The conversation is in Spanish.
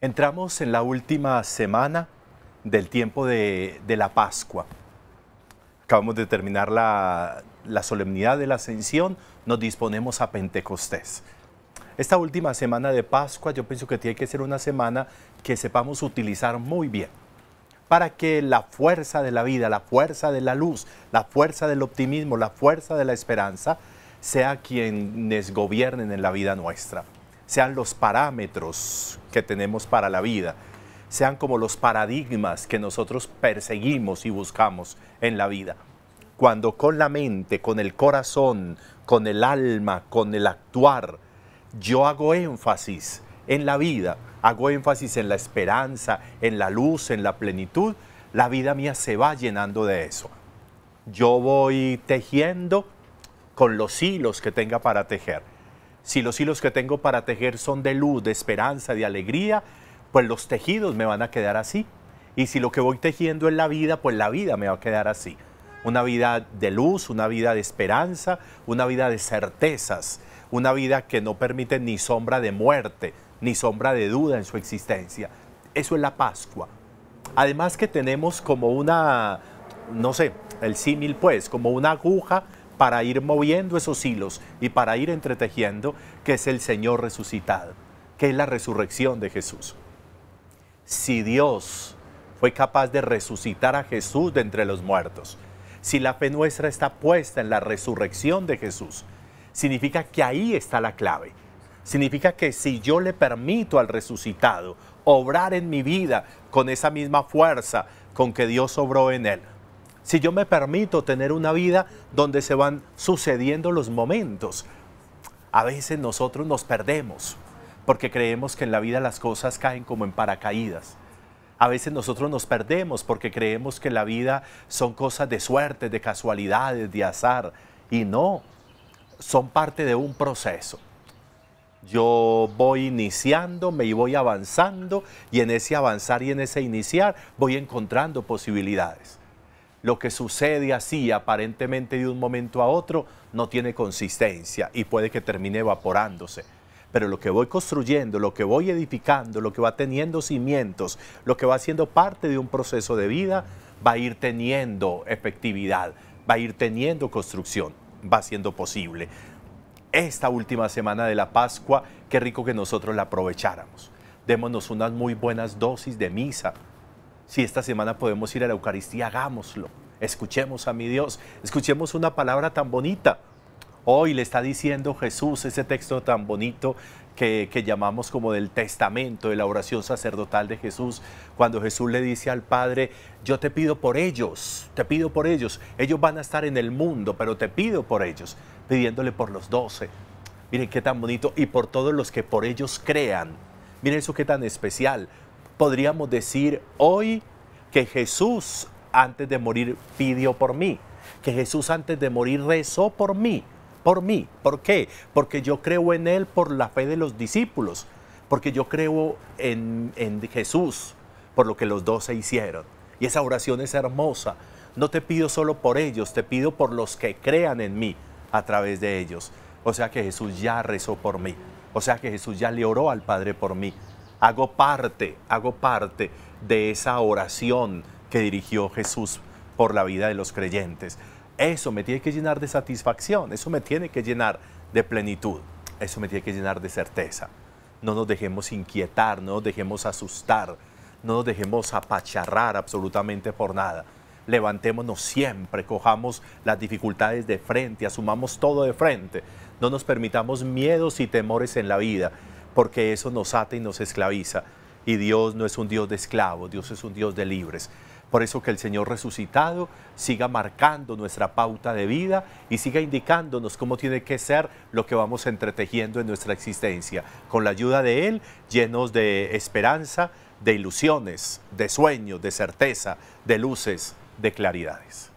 Entramos en la última semana del tiempo de, la Pascua. Acabamos de terminar la, la solemnidad de la ascensión, nos disponemos a Pentecostés. Esta última semana de Pascua yo pienso que tiene que ser una semana que sepamos utilizar muy bien para que la fuerza de la vida, la fuerza de la luz, la fuerza del optimismo, la fuerza de la esperanza sea quienes gobiernen en la vida nuestra sean los parámetros que tenemos para la vida, sean como los paradigmas que nosotros perseguimos y buscamos en la vida. Cuando con la mente, con el corazón, con el alma, con el actuar, yo hago énfasis en la vida, hago énfasis en la esperanza, en la luz, en la plenitud, la vida mía se va llenando de eso. Yo voy tejiendo con los hilos que tenga para tejer si los hilos que tengo para tejer son de luz, de esperanza, de alegría, pues los tejidos me van a quedar así. Y si lo que voy tejiendo es la vida, pues la vida me va a quedar así. Una vida de luz, una vida de esperanza, una vida de certezas, una vida que no permite ni sombra de muerte, ni sombra de duda en su existencia. Eso es la Pascua. Además que tenemos como una, no sé, el símil pues, como una aguja para ir moviendo esos hilos y para ir entretejiendo, que es el Señor resucitado, que es la resurrección de Jesús. Si Dios fue capaz de resucitar a Jesús de entre los muertos, si la fe nuestra está puesta en la resurrección de Jesús, significa que ahí está la clave. Significa que si yo le permito al resucitado obrar en mi vida con esa misma fuerza con que Dios obró en él, si yo me permito tener una vida donde se van sucediendo los momentos. A veces nosotros nos perdemos porque creemos que en la vida las cosas caen como en paracaídas. A veces nosotros nos perdemos porque creemos que la vida son cosas de suerte, de casualidades, de azar. Y no, son parte de un proceso. Yo voy iniciando, me voy avanzando y en ese avanzar y en ese iniciar voy encontrando posibilidades lo que sucede así aparentemente de un momento a otro no tiene consistencia y puede que termine evaporándose. Pero lo que voy construyendo, lo que voy edificando, lo que va teniendo cimientos, lo que va siendo parte de un proceso de vida, va a ir teniendo efectividad, va a ir teniendo construcción, va siendo posible. Esta última semana de la Pascua, qué rico que nosotros la aprovecháramos. Démonos unas muy buenas dosis de misa, si esta semana podemos ir a la Eucaristía, hagámoslo. Escuchemos a mi Dios. Escuchemos una palabra tan bonita. Hoy le está diciendo Jesús ese texto tan bonito que, llamamos como del testamento, de la oración sacerdotal de Jesús, cuando Jesús le dice al Padre, yo te pido por ellos, te pido por ellos, ellos van a estar en el mundo, pero te pido por ellos, pidiéndole por los doce. Miren qué tan bonito, y por todos los que por ellos crean. Miren eso qué tan especial podríamos decir hoy que Jesús antes de morir pidió por mí, que Jesús antes de morir rezó por mí, por mí. ¿Por qué? Porque yo creo en Él por la fe de los discípulos, porque yo creo en, Jesús, por lo que los doce hicieron. Y esa oración es hermosa. No te pido solo por ellos, te pido por los que crean en mí a través de ellos. O sea que Jesús ya rezó por mí. O sea que Jesús ya le oró al Padre por mí hago parte, hago parte de esa oración que dirigió Jesús por la vida de los creyentes. Eso me tiene que llenar de satisfacción, eso me tiene que llenar de plenitud, eso me tiene que llenar de certeza. No nos dejemos inquietar, no nos dejemos asustar, no nos dejemos apacharrar absolutamente por nada. Levantémonos siempre, cojamos las dificultades de frente, asumamos todo de frente. No nos permitamos miedos y temores en la vida, porque eso nos ata y nos esclaviza. Y Dios no es un Dios de esclavos, Dios es un Dios de libres. Por eso que el Señor resucitado siga marcando nuestra pauta de vida y siga indicándonos cómo tiene que ser lo que vamos entretejiendo en nuestra existencia. Con la ayuda de Él, llenos de esperanza, de ilusiones, de sueños, de certeza, de luces, de claridades.